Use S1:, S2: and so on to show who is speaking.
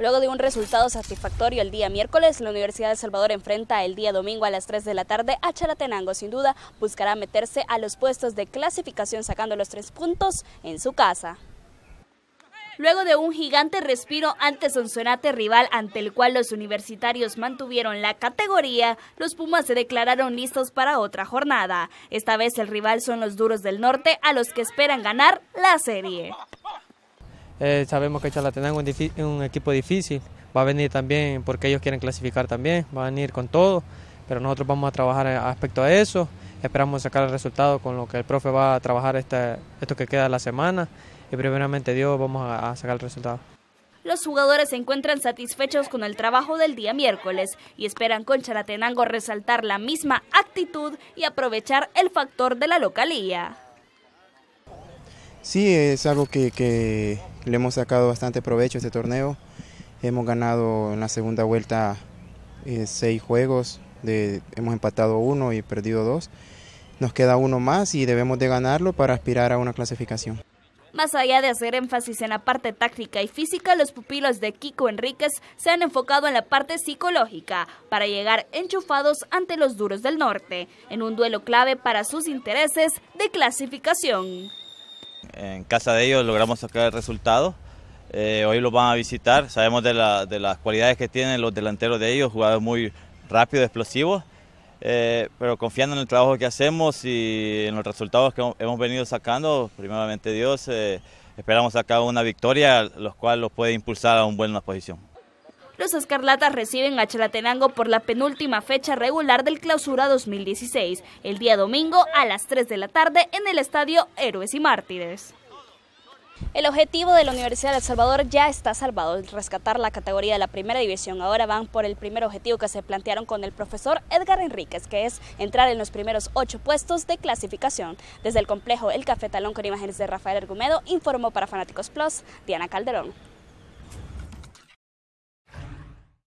S1: Luego de un resultado satisfactorio el día miércoles, la Universidad de Salvador enfrenta el día domingo a las 3 de la tarde a Chalatenango. Sin duda, buscará meterse a los puestos de clasificación sacando los tres puntos en su casa. Luego de un gigante respiro ante Sonate rival ante el cual los universitarios mantuvieron la categoría, los Pumas se declararon listos para otra jornada. Esta vez el rival son los duros del norte a los que esperan ganar la serie.
S2: Eh, sabemos que Chalatenango es un, equipo difícil, va a venir también porque ellos quieren clasificar también, va a venir con todo, pero nosotros vamos a trabajar aspecto respecto a eso, esperamos sacar el resultado con lo que el profe va a trabajar este, esto que queda la semana y primeramente Dios vamos a, sacar el resultado.
S1: Los jugadores se encuentran satisfechos con el trabajo del día miércoles y esperan con Chalatenango resaltar la misma actitud y aprovechar el factor de la localía.
S3: Sí, es algo que, le hemos sacado bastante provecho a este torneo. Hemos ganado en la segunda vuelta eh, seis juegos, hemos empatado uno y perdido dos. Nos queda uno más y debemos de ganarlo para aspirar a una clasificación.
S1: Más allá de hacer énfasis en la parte táctica y física, los pupilos de Kiko Enríquez se han enfocado en la parte psicológica para llegar enchufados ante los duros del norte, en un duelo clave para sus intereses de clasificación
S4: en casa de ellos logramos sacar el resultado. Eh, hoy los van a visitar, sabemos de, las cualidades que tienen los delanteros de ellos, jugadores muy rápidos, explosivos, eh, pero confiando en el trabajo que hacemos y en los resultados que hemos venido sacando, primeramente Dios, eh, esperamos sacar una victoria, los cual los puede impulsar a una buena posición
S1: los Escarlatas reciben a Chalatenango por la penúltima fecha regular del Clausura 2016, el día domingo a las 3 de la tarde en el Estadio Héroes y Mártires. El objetivo de la Universidad de El Salvador ya está salvado, rescatar la categoría de la primera división. Ahora van por el primer objetivo que se plantearon con el profesor Edgar Enríquez, que es entrar en los primeros ocho puestos de clasificación. Desde el complejo El Cafetalón con imágenes de Rafael Argumedo, informó para Fanáticos Plus Diana Calderón.